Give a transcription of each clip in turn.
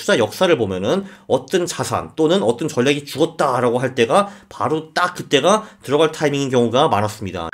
투자 역사를 보면은 어떤 자산 또는 어떤 전략이 죽었다라고 할 때가 바로 딱 그때가 들어갈 타이밍인 경우가 많았습니다.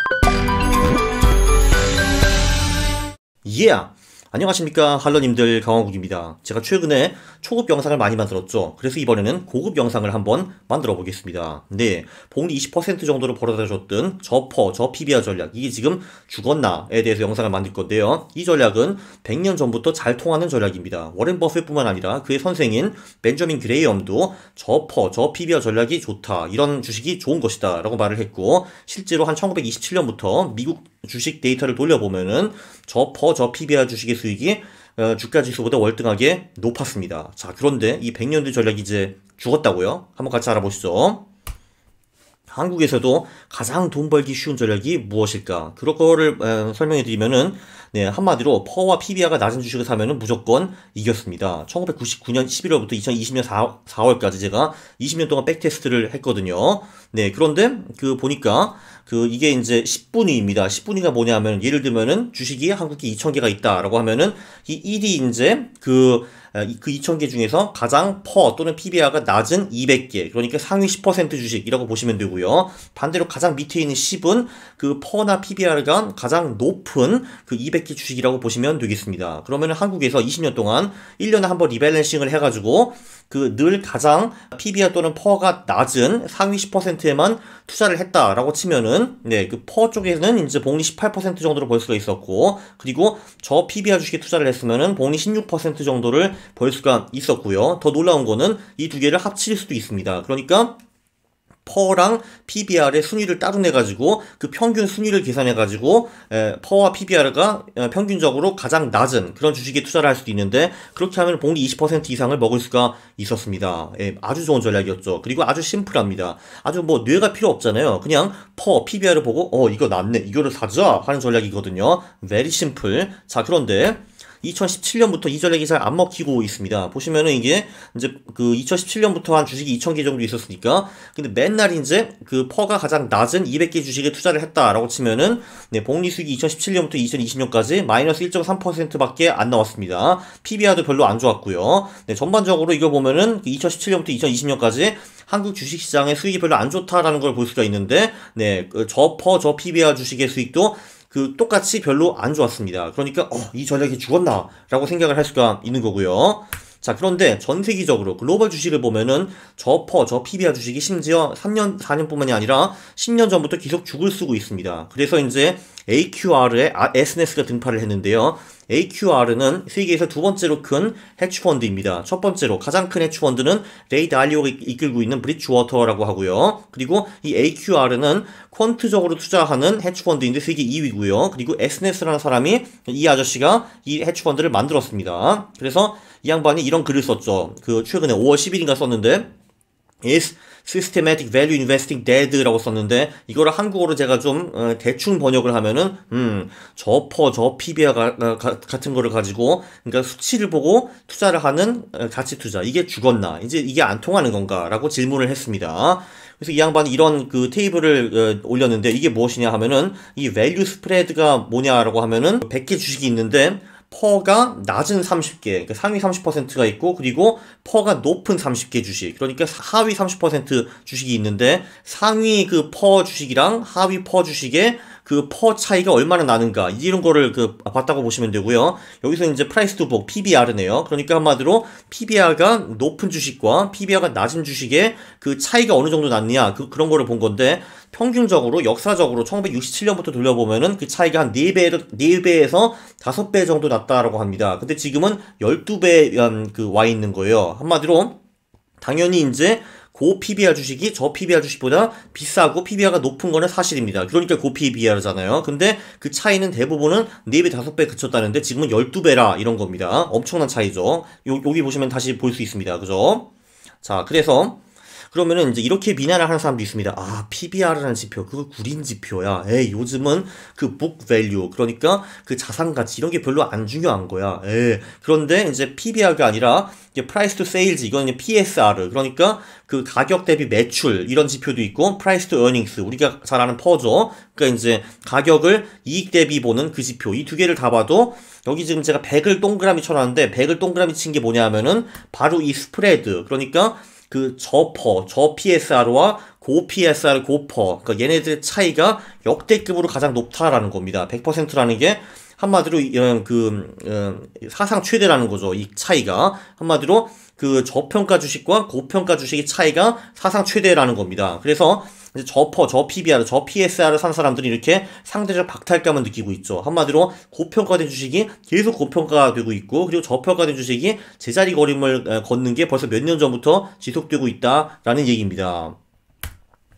이 yeah. 안녕하십니까 할러님들 강화국입니다 제가 최근에 초급 영상을 많이 만들었죠. 그래서 이번에는 고급 영상을 한번 만들어 보겠습니다. 네, 복리 20% 정도로 벌어다 줬던 저퍼, 저 PBR 전략 이게 지금 죽었나에 대해서 영상을 만들 건데요. 이 전략은 100년 전부터 잘 통하는 전략입니다. 워렌 버핏뿐만 아니라 그의 선생인 벤저민 그레이엄도 저퍼, 저 PBR 전략이 좋다 이런 주식이 좋은 것이다 라고 말을 했고 실제로 한 1927년부터 미국 주식 데이터를 돌려보면은 저 퍼저 PBR 주식의 수익이 어, 주가 지수보다 월등하게 높았습니다. 자, 그런데 이 100년대 전략이 이제 죽었다고요? 한번 같이 알아보시죠. 한국에서도 가장 돈 벌기 쉬운 전략이 무엇일까? 그런 거를 에, 어, 설명해 드리면은 네, 한마디로 퍼와 PBR가 낮은 주식을 사면은 무조건 이겼습니다. 1999년 11월부터 2020년 4, 4월까지 제가 20년 동안 백테스트를 했거든요. 네, 그런데 그 보니까 그 이게 이제 10분위입니다. 10분위가 뭐냐면 예를 들면은 주식이 한국이 2,000개가 있다라고 하면은 이 1이 이제 그그 그 2,000개 그 중에서 가장 퍼 또는 PBR가 낮은 200개 그러니까 상위 10% 주식이라고 보시면 되고요. 반대로 가장 밑에 있는 10은 그 퍼나 PBR가 가장 높은 그 200개 주식이라고 보시면 되겠습니다. 그러면 한국에서 20년 동안 1년에 한번 리밸런싱을 해가지고 그늘 가장 PBR 또는 퍼가 낮은 상위 10%에만 투자를 했다라고 치면은 네 그 퍼 쪽에는 서 이제 복리 18%정도로볼 수가 있었고 그리고 저 PBR 주식에 투자를 했으면은 복리 16% 정도를 벌 수가 있었고요. 더 놀라운 거는 이 두 개를 합칠 수도 있습니다. 그러니까 퍼랑 PBR의 순위를 따로 내가지고 그 평균 순위를 계산해가지고 에, 퍼와 PBR가 어, 평균적으로 가장 낮은 그런 주식에 투자를 할 수도 있는데 그렇게 하면 복리 20% 이상을 먹을 수가 있었습니다. 예, 아주 좋은 전략이었죠. 그리고 아주 심플합니다. 아주 뭐 뇌가 필요 없잖아요. 그냥 퍼, PBR을 보고 어 이거 낫네 이거를 사자 하는 전략이거든요. very simple. 자 그런데 2017년부터 이전에 기사를 안 먹히고 있습니다. 보시면은 이게 이제 그 2017년부터 한 주식이 2,000개 정도 있었으니까 근데 맨날 이제 그 퍼가 가장 낮은 200개 주식에 투자를 했다라고 치면은 네, 복리 수익이 2017년부터 2020년까지 마이너스 1.3%밖에 안 나왔습니다. PBR도 별로 안 좋았고요. 네, 전반적으로 이거 보면은 그 2017년부터 2020년까지 한국 주식시장의 수익이 별로 안 좋다라는 걸 볼 수가 있는데, 네, 그 저 퍼, 저 PBR 주식의 수익도 그 똑같이 별로 안 좋았습니다. 그러니까 어, 이 전략이 죽었나 라고 생각을 할 수가 있는 거고요. 자 그런데 전 세계적으로 글로벌 주식을 보면은 저퍼 저 PBR 주식이 심지어 3년 4년뿐만이 아니라 10년 전부터 계속 죽을 쓰고 있습니다. 그래서 이제 AQR에 아, SNS가 등판을 했는데요. AQR은 세계에서 두 번째로 큰 해치펀드입니다. 첫 번째로 가장 큰 해치펀드는 레이 달리오가 이끌고 있는 브릿지워터라고 하고요. 그리고 이 AQR은 퀀트적으로 투자하는 해치펀드인데 세계 2위고요. 그리고 SNS라는 사람이 이 아저씨가 이 해치펀드를 만들었습니다. 그래서 이 양반이 이런 글을 썼죠. 그 최근에 5월 10일인가 썼는데 s Systematic Value Investing Dead라고 썼는데 이거를 한국어로 제가 좀 어, 대충 번역을 하면은 음, 저퍼 저피비아 같은 거를 가지고 그러니까 수치를 보고 투자를 하는 어, 가치 투자 이게 죽었나 이제 이게 안 통하는 건가라고 질문을 했습니다. 그래서 이 양반이 이런 그 테이블을 어, 올렸는데 이게 무엇이냐 하면은 이 Value s p r e a d 가 뭐냐라고 하면은 100개 주식이 있는데 퍼가 낮은 30개, 그러니까 상위 30%가 있고 그리고 퍼가 높은 30개 주식, 그러니까 하위 30% 주식이 있는데 상위 그 퍼 주식이랑 하위 퍼 주식의 그퍼 차이가 얼마나 나는가 이런 거를 그 봤다고 보시면 되고요. 여기서 이제 프라이스 투 복 PBR이네요. 그러니까 한마디로 PBR가 높은 주식과 PBR가 낮은 주식의 그 차이가 어느 정도 났냐 그, 그런 거를 본 건데 평균적으로 역사적으로 1967년부터 돌려보면은 그 차이가 한 4배, 4배에서 5배 정도 났다라고 합니다. 근데 지금은 12배 그와 있는 거예요. 한마디로 당연히 이제 고 PBR 주식이 저 PBR 주식보다 비싸고 PBR가 높은 거는 사실입니다. 그러니까 고 PBR잖아요. 근데 그 차이는 대부분은 4배, 5배 그쳤다는데 지금은 12배라 이런 겁니다. 엄청난 차이죠. 요, 여기 보시면 다시 볼 수 있습니다. 그죠? 자, 그래서 그러면은 이제 이렇게 비난을 하는 사람도 있습니다. 아, p b r 라는 지표, 그거 구린 지표야. 에이, 요즘은 그 book value, 그러니까 그 자산 가치 이런 게 별로 안 중요한 거야. 에 그런데 이제 PBR이 아니라 이제 price to sales 이거는 PSR. 그러니까 그 가격 대비 매출 이런 지표도 있고 price to earnings 우리가 잘 아는 퍼죠. 그니까 이제 가격을 이익 대비 보는 그 지표 이 두 개를 다 봐도 여기 지금 제가 100을 동그라미 쳐놨는데 100을 동그라미 친 게 뭐냐면은 바로 이 스프레드. 그러니까 그 저퍼, 저 PSR와 고 PSR, 고퍼. 그러니까 얘네들의 차이가 역대급으로 가장 높다라는 겁니다. 100%라는 게 한마디로 그 음, 음, 사상 최대라는 거죠. 이 차이가 한마디로 그 저평가 주식과 고평가 주식의 차이가 사상 최대라는 겁니다. 그래서 이제 저퍼, 저 PBR, 저 PSR을 산 사람들이 이렇게 상대적 박탈감을 느끼고 있죠. 한마디로 고평가된 주식이 계속 고평가되고 있고 그리고 저평가된 주식이 제자리 걸음을 걷는 게 벌써 몇 년 전부터 지속되고 있다라는 얘기입니다.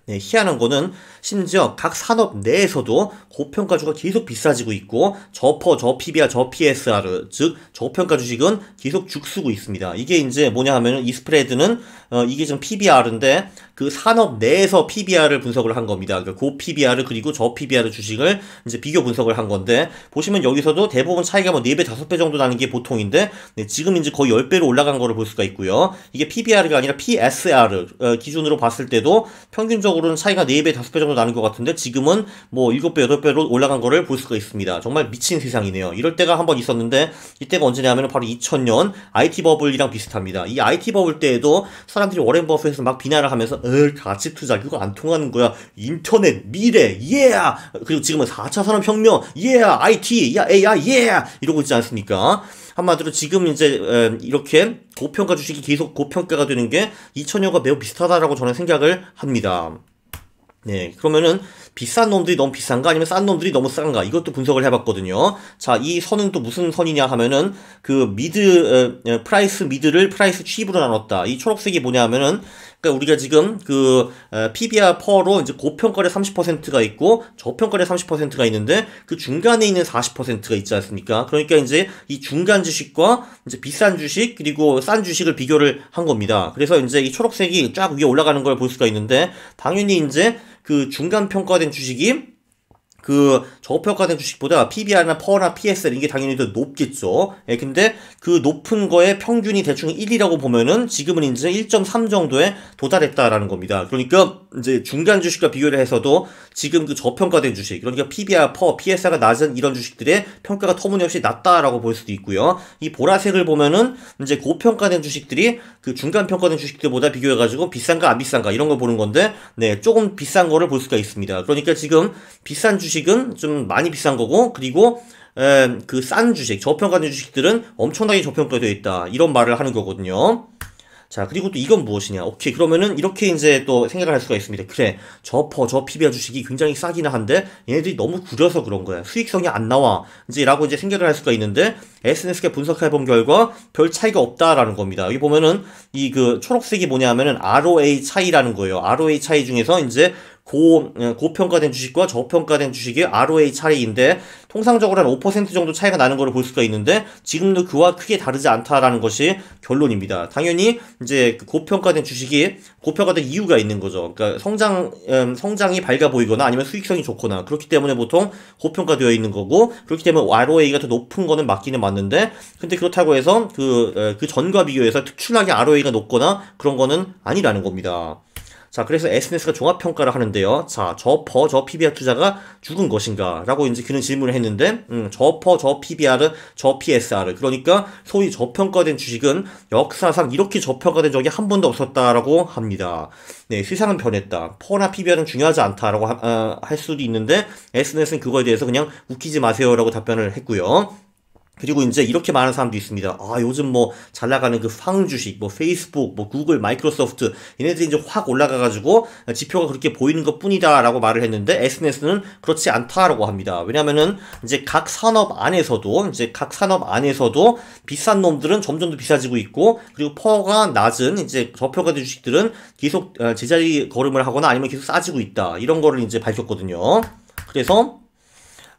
네, 희한한 거는 심지어 각 산업 내에서도 고평가주가 계속 비싸지고 있고 저퍼, 저 PBR, 저 PSR 즉 저평가 주식은 계속 죽쓰고 있습니다. 이게 이제 뭐냐 하면 이 스프레드는 어, 이게 지금 PBR인데 그 산업 내에서 PBR을 분석을 한 겁니다. 그고 그러니까 PBR을 그리고 저 PBR의 주식을 이제 비교 분석을 한 건데 보시면 여기서도 대부분 차이가 뭐 4배, 5배 정도 나는 게 보통인데 네, 지금 이제 거의 10배로 올라간 거를 볼 수가 있고요. 이게 PBR이 아니라 PSR 어, 기준으로 봤을 때도 평균적으로는 차이가 4배, 5배 정도 나는 것 같은데 지금은 뭐 7배, 8배로 올라간 거를 볼 수가 있습니다. 정말 미친 세상이네요. 이럴 때가 한 번 있었는데 이때가 언제냐면 바로 2000년 IT 버블이랑 비슷합니다. 이 IT 버블 때에도 사람들이 워렌 버핏에서 막 비난을 하면서 을 가치 투자 그거 안 통하는 거야. 인터넷 미래 예 yeah! 그리고 지금은 4차 산업혁명 예 yeah! IT 야 AI 예 yeah! 이러고 있지 않습니까? 한마디로 지금 이제 이렇게 고평가 주식이 계속 고평가가 되는 게2 0 0 0여가 매우 비슷하다라고 저는 생각을 합니다. 네, 그러면은 비싼 놈들이 너무 비싼가 아니면 싼 놈들이 너무 싼가 이것도 분석을 해봤거든요. 자, 이 선은 또 무슨 선이냐 하면은 그 미드 에, 어, 어, 프라이스 미드를 프라이스 취입으로 나눴다. 이 초록색이 뭐냐 하면은 그러니까 우리가 지금 그 PBR 어, 퍼로 이제 고평가의 30%가 있고 저평가의 30%가 있는데 그 중간에 있는 40%가 있지 않습니까? 그러니까 이제 이 중간 주식과 이제 비싼 주식 그리고 싼 주식을 비교를 한 겁니다. 그래서 이제 이 초록색이 쫙 위에 올라가는 걸 볼 수가 있는데 당연히 이제 그 중간 평가된 주식이 그 저평가된 주식보다 PBR이나 퍼나 PSL 이게 당연히 더 높겠죠. 예, 근데 그 높은 거에 평균이 대충 1이라고 보면은 지금은 이제 1.3 정도에 도달했다라는 겁니다. 그러니까 이제 중간 주식과 비교를 해서도 지금 그 저평가된 주식, 그러니까 PBR, 퍼, PSR가 낮은 이런 주식들의 평가가 터무니없이 낮다라고 볼 수도 있고요. 이 보라색을 보면은 이제 고평가된 주식들이 그 중간 평가된 주식들보다 비교해가지고 비싼가 안 비싼가 이런 걸 보는 건데, 네, 조금 비싼 거를 볼 수가 있습니다. 그러니까 지금 비싼 주식은 좀 많이 비싼 거고, 그리고 그 싼 주식, 저평가된 주식들은 엄청나게 저평가되어 있다. 이런 말을 하는 거거든요. 자, 그리고 또 이건 무엇이냐. 오케이. 그러면은 이렇게 이제 또 생각을 할 수가 있습니다. 그래. 저퍼, 저 PBR 주식이 굉장히 싸기는 한데 얘네들이 너무 구려서 그런 거야. 수익성이 안 나와. 이제 라고 이제 생각을 할 수가 있는데 SNS가 분석해 본 결과 별 차이가 없다라는 겁니다. 여기 보면은 이 그 초록색이 뭐냐 하면은 ROA 차이라는 거예요. ROA 차이 중에서 이제 고, 음, 고평가된 주식과 저평가된 주식의 ROA 차이인데 통상적으로 한 5% 정도 차이가 나는 것을 볼 수가 있는데 지금도 그와 크게 다르지 않다라는 것이 결론입니다. 당연히 이제 그 고평가된 주식이 고평가된 이유가 있는 거죠. 그러니까 성장 음, 성장이 밝아 보이거나 아니면 수익성이 좋거나 그렇기 때문에 보통 고평가되어 있는 거고 그렇기 때문에 ROA가 더 높은 거는 맞기는 맞는데 근데 그렇다고 해서 그그 그 전과 비교해서 특출나게 ROA가 높거나 그런 거는 아니라는 겁니다. 자, 그래서 SNS가 종합평가를 하는데요. 자, 저퍼, 저 PBR 투자가 죽은 것인가? 라고 이제 그는 질문을 했는데, 음, 저퍼, 저 p b r 저 PSR. 그러니까 소위 저평가된 주식은 역사상 이렇게 저평가된 적이 한 번도 없었다라고 합니다. 네, 세상은 변했다. 퍼나 PBR은 중요하지 않다라고 하, 아, 할 수도 있는데, SNS는 그거에 대해서 그냥 웃기지 마세요라고 답변을 했고요. 그리고 이제 이렇게 많은 사람도 있습니다. 아, 요즘 뭐 잘 나가는 그황 주식, 뭐 페이스북, 뭐 구글, 마이크로소프트, 얘네들이 이제 확 올라가가지고 지표가 그렇게 보이는 것 뿐이다라고 말을 했는데 SNS는 그렇지 않다라고 합니다. 왜냐면은 이제 각 산업 안에서도, 이제 각 산업 안에서도 비싼 놈들은 점점 더 비싸지고 있고, 그리고 퍼가 낮은 이제 저평가 된 주식들은 계속 어, 제자리 걸음을 하거나 아니면 계속 싸지고 있다. 이런 거를 이제 밝혔거든요. 그래서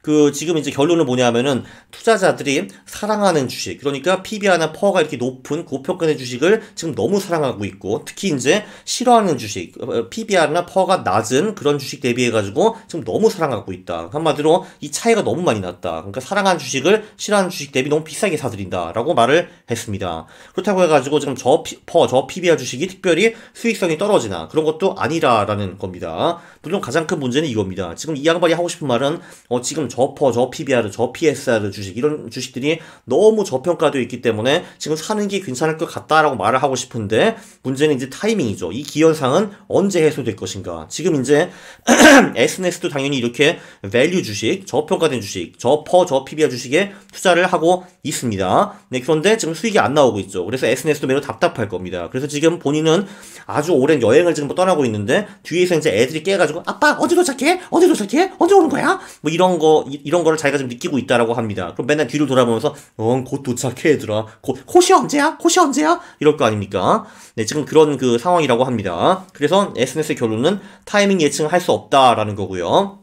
그 지금 이제 결론은 뭐냐면은 투자자들이 사랑하는 주식 그러니까 PBR나 퍼가 이렇게 높은 고평가된 주식을 지금 너무 사랑하고 있고 특히 이제 싫어하는 주식 어, 어, PBR나 퍼가 낮은 그런 주식 대비해 가지고 지금 너무 사랑하고 있다 한마디로 이 차이가 너무 많이 났다 그러니까 사랑하는 주식을 싫어하는 주식 대비 너무 비싸게 사들인다라고 말을 했습니다 그렇다고 해가지고 지금 저퍼저 PBR 주식이 특별히 수익성이 떨어지나 그런 것도 아니라라는 겁니다 물론 가장 큰 문제는 이겁니다 지금 이 양반이 하고 싶은 말은 어 지금 저퍼, 저 PBR, 저 PSR 주식 이런 주식들이 너무 저평가되어 있기 때문에 지금 사는 게 괜찮을 것 같다라고 말을 하고 싶은데 문제는 이제 타이밍이죠. 이 기현상은 언제 해소될 것인가? 지금 이제 SNS도 당연히 이렇게 밸류 주식, 저평가된 주식, 저퍼, 저 PBR 주식에 투자를 하고 있습니다. 네, 그런데 지금 수익이 안 나오고 있죠. 그래서 SNS도 매우 답답할 겁니다. 그래서 지금 본인은 아주 오랜 여행을 지금 뭐 떠나고 있는데 뒤에서 이제 애들이 깨가지고 아빠 언제 도착해? 언제 도착해? 언제 오는 거야? 뭐 이런 거 어, 이, 런 거를 자기가 좀 느끼고 있다라고 합니다. 그럼 맨날 뒤를 돌아보면서, 어, 곧 도착해, 얘들아. 곧, 곧이 언제야? 곧이 언제야? 이럴 거 아닙니까? 네, 지금 그런 그 상황이라고 합니다. 그래서 SNS의 결론은 타이밍 예측을 할 수 없다라는 거고요.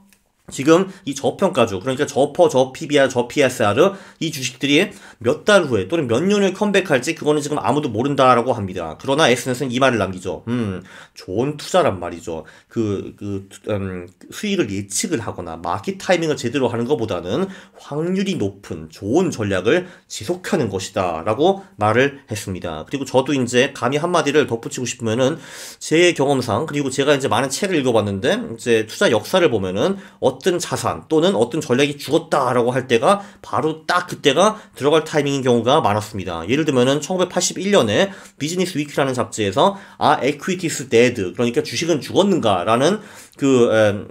지금 이 저평가주 그러니까 저퍼 저피비아저피스아르이 주식들이 몇 달 후에 또는 몇 년 후에 컴백할지 그거는 지금 아무도 모른다라고 합니다. 그러나 SNS는 이 말을 남기죠. 음, 좋은 투자란 말이죠. 그, 그 음, 수익을 예측을 하거나 마켓 타이밍을 제대로 하는 것보다는 확률이 높은 좋은 전략을 지속하는 것이다라고 말을 했습니다. 그리고 저도 이제 감히 한 마디를 덧붙이고 싶으면은 제 경험상 그리고 제가 이제 많은 책을 읽어봤는데 이제 투자 역사를 보면은 어 어떤 자산 또는 어떤 전략이 죽었다라고 할 때가 바로 딱 그때가 들어갈 타이밍인 경우가 많았습니다. 예를 들면은 1981년에 비즈니스 위키라는 잡지에서 아, 에 q u i t y i 그러니까 주식은 죽었는가라는 그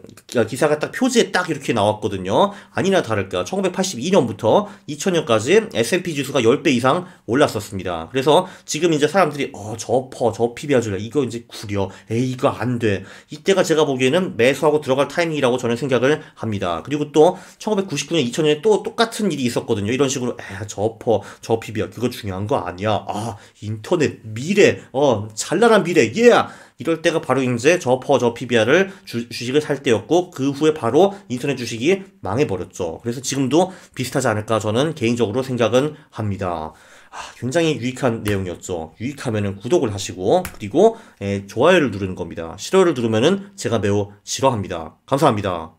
기사가 딱 표지에 딱 이렇게 나왔거든요. 아니나 다를까 1982년부터 2000년까지 S&P 지수가 10배 이상 올랐었습니다. 그래서 지금 이제 사람들이 어 저퍼 저 p b 아 줄래 이거 이제 구려 에이 이거 안 돼. 이때가 제가 보기에는 매수하고 들어갈 타이밍이라고 저는 생각을 합니다. 그리고 또 1999년 2000년에 또 똑같은 일이 있었거든요. 이런 식으로 에 저퍼 저 PBR 그거 중요한 거 아니야. 아 인터넷 미래 어 찬란한 미래 예. Yeah. 이럴 때가 바로 이제 저퍼 저 PBR을 주, 주식을 살 때였고 그 후에 바로 인터넷 주식이 망해버렸죠. 그래서 지금도 비슷하지 않을까 저는 개인적으로 생각은 합니다. 아, 굉장히 유익한 내용이었죠. 유익하면 구독을 하시고 그리고 에, 예, 좋아요를 누르는 겁니다. 싫어요를 누르면 제가 매우 싫어합니다. 감사합니다.